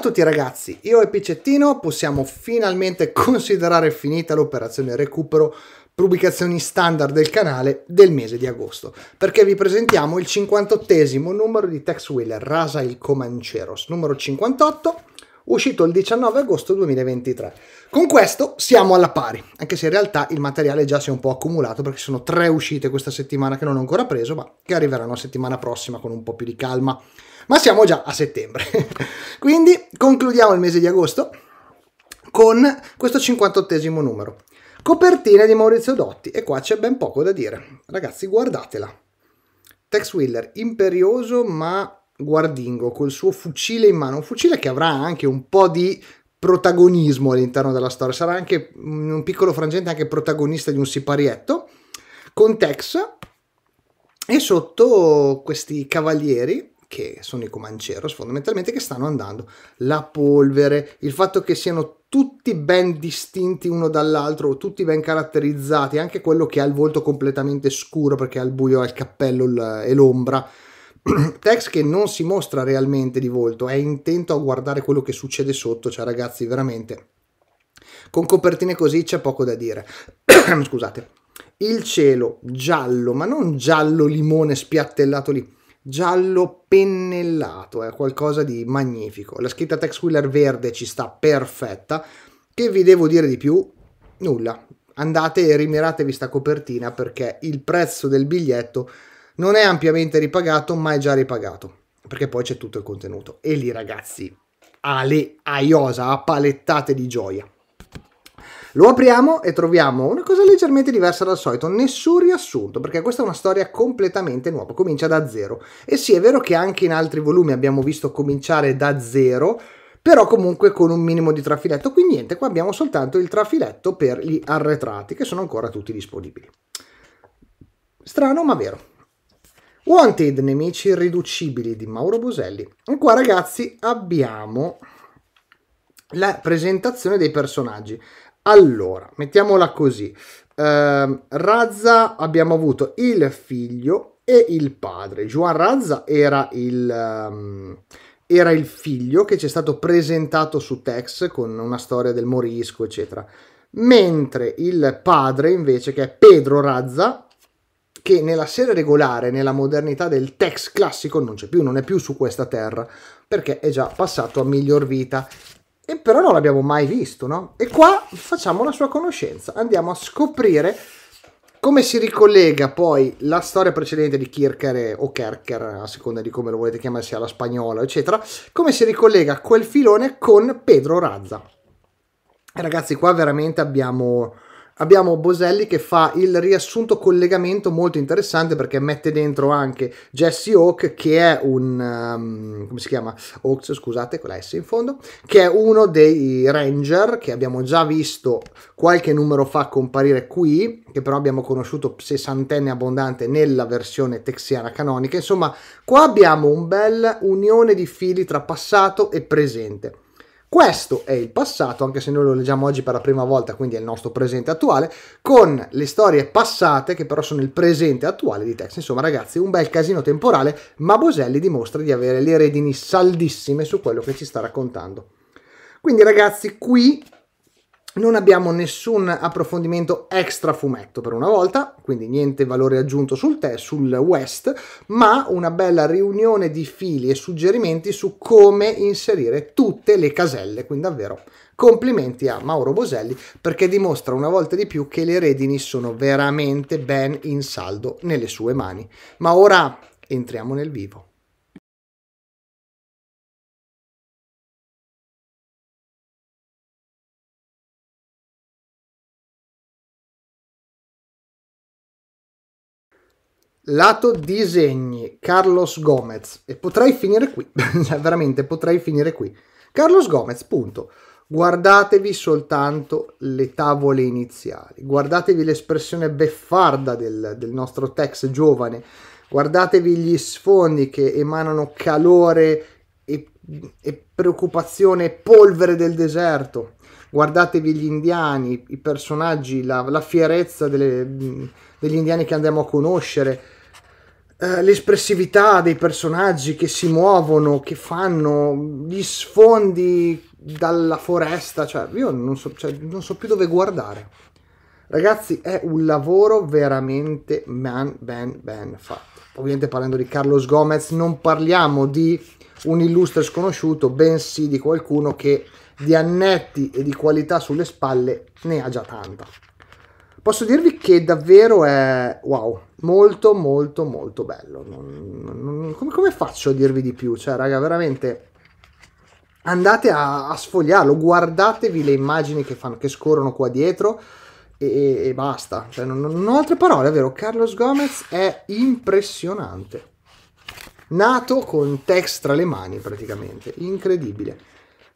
Ciao a tutti ragazzi, io e Piccettino possiamo finalmente considerare finita l'operazione recupero pubblicazioni standard del canale del mese di agosto, perché vi presentiamo il 58esimo numero di Tex Wheeler, Rasa il Comanceros, numero 58, uscito il 19 agosto 2023. Con questo siamo alla pari, anche se in realtà il materiale già si è un po' accumulato perché sono tre uscite questa settimana che non ho ancora preso, ma che arriveranno la settimana prossima con un po' più di calma ma siamo già a settembre. Quindi concludiamo il mese di agosto con questo 58esimo numero. Copertina di Maurizio Dotti, e qua c'è ben poco da dire. Ragazzi, guardatela. Tex Wheeler, imperioso ma guardingo, col suo fucile in mano, un fucile che avrà anche un po' di protagonismo all'interno della storia, sarà anche in un piccolo frangente anche protagonista di un siparietto, con Tex, e sotto questi cavalieri che sono i Comancheros fondamentalmente che stanno andando, la polvere, il fatto che siano tutti ben distinti uno dall'altro, tutti ben caratterizzati, anche quello che ha il volto completamente scuro perché al buio ha il cappello e l'ombra. Tex che non si mostra realmente di volto, è intento a guardare quello che succede sotto, cioè ragazzi veramente con copertine così c'è poco da dire. Scusate. Il cielo giallo, ma non giallo limone spiattellato lì giallo pennellato, è qualcosa di magnifico. La scritta Tex Wheeler verde ci sta perfetta. Che vi devo dire di più? Nulla. Andate e rimiratevi sta copertina perché il prezzo del biglietto non è ampiamente ripagato, ma è già ripagato. Perché poi c'è tutto il contenuto. E lì, ragazzi, alle aiosa, a palettate di gioia. Lo apriamo e troviamo una cosa leggermente diversa dal solito, nessun riassunto, perché questa è una storia completamente nuova, comincia da zero. E sì, è vero che anche in altri volumi abbiamo visto cominciare da zero, però comunque con un minimo di trafiletto. Qui niente, qua abbiamo soltanto il trafiletto per gli arretrati, che sono ancora tutti disponibili. Strano ma vero. Wanted, nemici irriducibili di Mauro Boselli. E qua ragazzi abbiamo la presentazione dei personaggi. Allora, mettiamola così. Eh, Razza abbiamo avuto il figlio e il padre. Juan Razza era il... Um, era il figlio che ci è stato presentato su Tex con una storia del morisco, eccetera. Mentre il padre, invece, che è Pedro Razza, che nella serie regolare, nella modernità del Tex classico, non c'è più, non è più su questa terra, perché è già passato a miglior vita e però non l'abbiamo mai visto, no? E qua facciamo la sua conoscenza, andiamo a scoprire come si ricollega poi la storia precedente di Kircher o Kerker, a seconda di come lo volete chiamare, sia la spagnola, eccetera, come si ricollega quel filone con Pedro Razza. Ragazzi, qua veramente abbiamo abbiamo Boselli che fa il riassunto collegamento molto interessante perché mette dentro anche Jesse Hawk che è un um, come si chiama? Hawks, scusate, con la S in fondo, che è uno dei Ranger che abbiamo già visto qualche numero fa comparire qui, che però abbiamo conosciuto sessantenne abbondante nella versione texiana canonica. Insomma, qua abbiamo un bel unione di fili tra passato e presente. Questo è il passato, anche se noi lo leggiamo oggi per la prima volta, quindi è il nostro presente attuale, con le storie passate che però sono il presente attuale di Tex. Insomma ragazzi, un bel casino temporale, ma Boselli dimostra di avere le redini saldissime su quello che ci sta raccontando. Quindi ragazzi, qui non abbiamo nessun approfondimento extra fumetto per una volta, quindi niente valore aggiunto sul, te, sul West, ma una bella riunione di fili e suggerimenti su come inserire tutte le caselle, quindi davvero complimenti a Mauro Boselli perché dimostra una volta di più che le redini sono veramente ben in saldo nelle sue mani. Ma ora entriamo nel vivo. Lato disegni, Carlos Gomez. E potrei finire qui, cioè, veramente potrei finire qui. Carlos Gomez, punto. Guardatevi soltanto le tavole iniziali, guardatevi l'espressione beffarda del, del nostro Tex giovane, guardatevi gli sfondi che emanano calore e, e preoccupazione e polvere del deserto, guardatevi gli indiani, i personaggi, la, la fierezza delle, degli indiani che andiamo a conoscere, eh, l'espressività dei personaggi che si muovono, che fanno, gli sfondi dalla foresta, cioè io non so, cioè, non so più dove guardare. Ragazzi, è un lavoro veramente ben, ben, ben fatto. Ovviamente parlando di Carlos Gomez non parliamo di un illustre sconosciuto, bensì di qualcuno che di annetti e di qualità sulle spalle ne ha già tanta. Posso dirvi che davvero è wow, molto molto molto bello. Non, non, come, come, faccio a dirvi di più? Cioè, raga, veramente andate a, a sfogliarlo, guardatevi le immagini che, fanno, che scorrono qua dietro e, e basta. Cioè, non, non ho altre parole, è vero? Carlos Gomez è impressionante nato con Tex tra le mani praticamente, incredibile.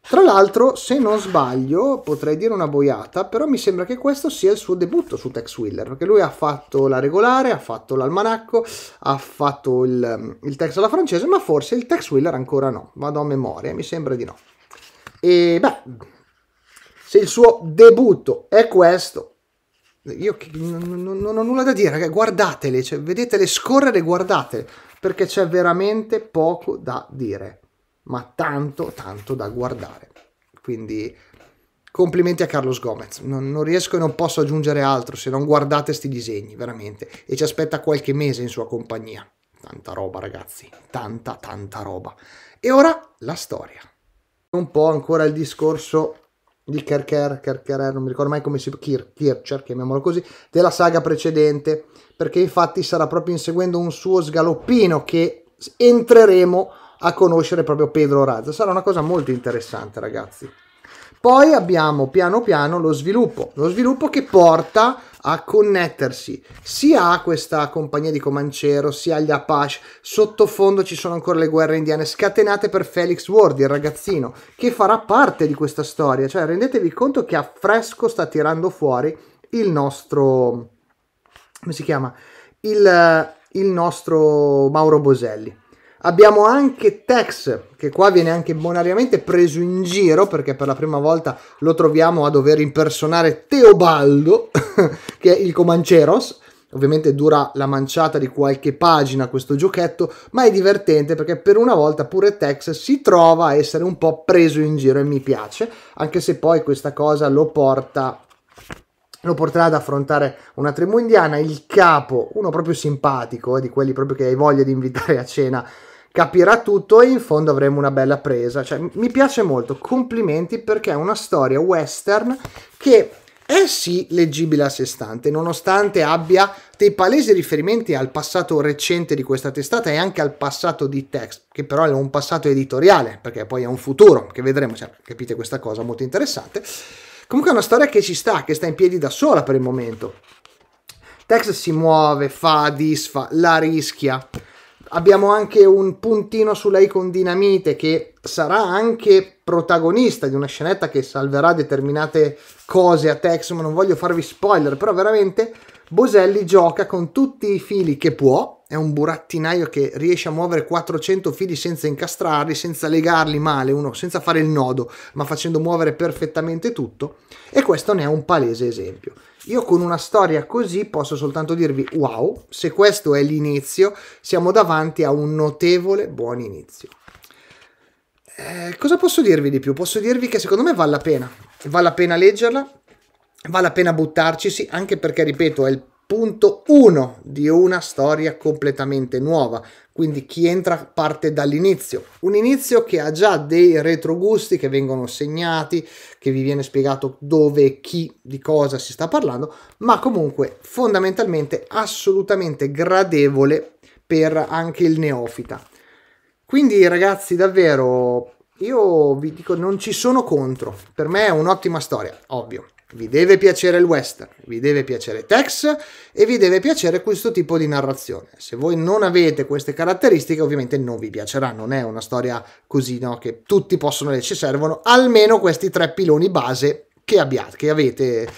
Tra l'altro, se non sbaglio, potrei dire una boiata, però mi sembra che questo sia il suo debutto su Tex Wheeler, perché lui ha fatto la regolare, ha fatto l'almanacco, ha fatto il, mm, il Tex alla francese, ma forse il Tex Wheeler ancora no, vado a memoria, mi sembra di no. E beh, se il suo debutto è questo, io non, non, non, ho nulla da dire, guardatele, cioè, vedetele scorrere, guardatele, perché c'è veramente poco da dire ma tanto, tanto da guardare. Quindi complimenti a Carlos Gomez, non, non riesco e non posso aggiungere altro se non guardate questi disegni, veramente, e ci aspetta qualche mese in sua compagnia. Tanta roba ragazzi, tanta tanta roba. E ora la storia. Un po' ancora il discorso di Kerker, Kerker, eh, non mi ricordo mai come si Kir, Kircher, chiamiamolo così, della saga precedente, perché infatti sarà proprio inseguendo un suo sgaloppino che entreremo a conoscere proprio Pedro Razza. Sarà una cosa molto interessante, ragazzi. Poi abbiamo piano piano lo sviluppo, lo sviluppo che porta a connettersi sia a questa compagnia di Comancero sia agli Apache. Sottofondo ci sono ancora le guerre indiane scatenate per Felix Ward, il ragazzino, che farà parte di questa storia. Cioè rendetevi conto che a fresco sta tirando fuori il nostro... come si chiama? il, il nostro Mauro Boselli. Abbiamo anche Tex, che qua viene anche bonariamente preso in giro, perché per la prima volta lo troviamo a dover impersonare Teobaldo, che è il Comanceros. Ovviamente dura la manciata di qualche pagina questo giochetto, ma è divertente perché per una volta pure Tex si trova a essere un po' preso in giro e mi piace, anche se poi questa cosa lo porta lo porterà ad affrontare una tribù indiana, il capo, uno proprio simpatico, eh, di quelli proprio che hai voglia di invitare a cena capirà tutto e in fondo avremo una bella presa. Cioè, mi piace molto, complimenti perché è una storia western che è sì leggibile a sé stante, nonostante abbia dei palesi riferimenti al passato recente di questa testata e anche al passato di Tex, che però è un passato editoriale, perché poi è un futuro, che vedremo, cioè, capite questa cosa molto interessante. Comunque è una storia che ci sta, che sta in piedi da sola per il momento. Tex si muove, fa, disfa, la rischia, Abbiamo anche un puntino su lei con Dinamite che sarà anche protagonista di una scenetta che salverà determinate cose a Tex, ma non voglio farvi spoiler, però veramente Boselli gioca con tutti i fili che può, è un burattinaio che riesce a muovere 400 fili senza incastrarli, senza legarli male, uno senza fare il nodo, ma facendo muovere perfettamente tutto e questo ne è un palese esempio. Io con una storia così posso soltanto dirvi wow, se questo è l'inizio, siamo davanti a un notevole buon inizio. Eh, cosa posso dirvi di più? Posso dirvi che secondo me vale la pena. Vale la pena leggerla, vale la pena buttarcisi, anche perché, ripeto, è il punto 1 di una storia completamente nuova, quindi chi entra parte dall'inizio, un inizio che ha già dei retrogusti che vengono segnati, che vi viene spiegato dove, chi, di cosa si sta parlando, ma comunque fondamentalmente assolutamente gradevole per anche il neofita. Quindi ragazzi davvero io vi dico non ci sono contro, per me è un'ottima storia, ovvio. Vi deve piacere il western, vi deve piacere Tex e vi deve piacere questo tipo di narrazione. Se voi non avete queste caratteristiche, ovviamente non vi piacerà, non è una storia così no, che tutti possono e ci servono almeno questi tre piloni base che, abbiate, che avete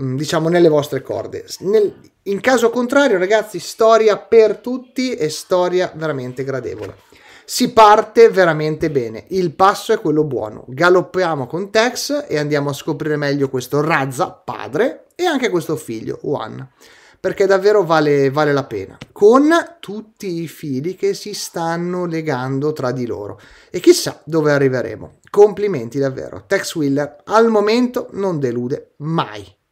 mm, diciamo nelle vostre corde. Nel, in caso contrario, ragazzi, storia per tutti e storia veramente gradevole si parte veramente bene. Il passo è quello buono. Galoppiamo con Tex e andiamo a scoprire meglio questo Razza, padre, e anche questo figlio, Juan. Perché davvero vale, vale la pena. Con tutti i fili che si stanno legando tra di loro. E chissà dove arriveremo. Complimenti davvero. Tex Wheeler al momento non delude mai.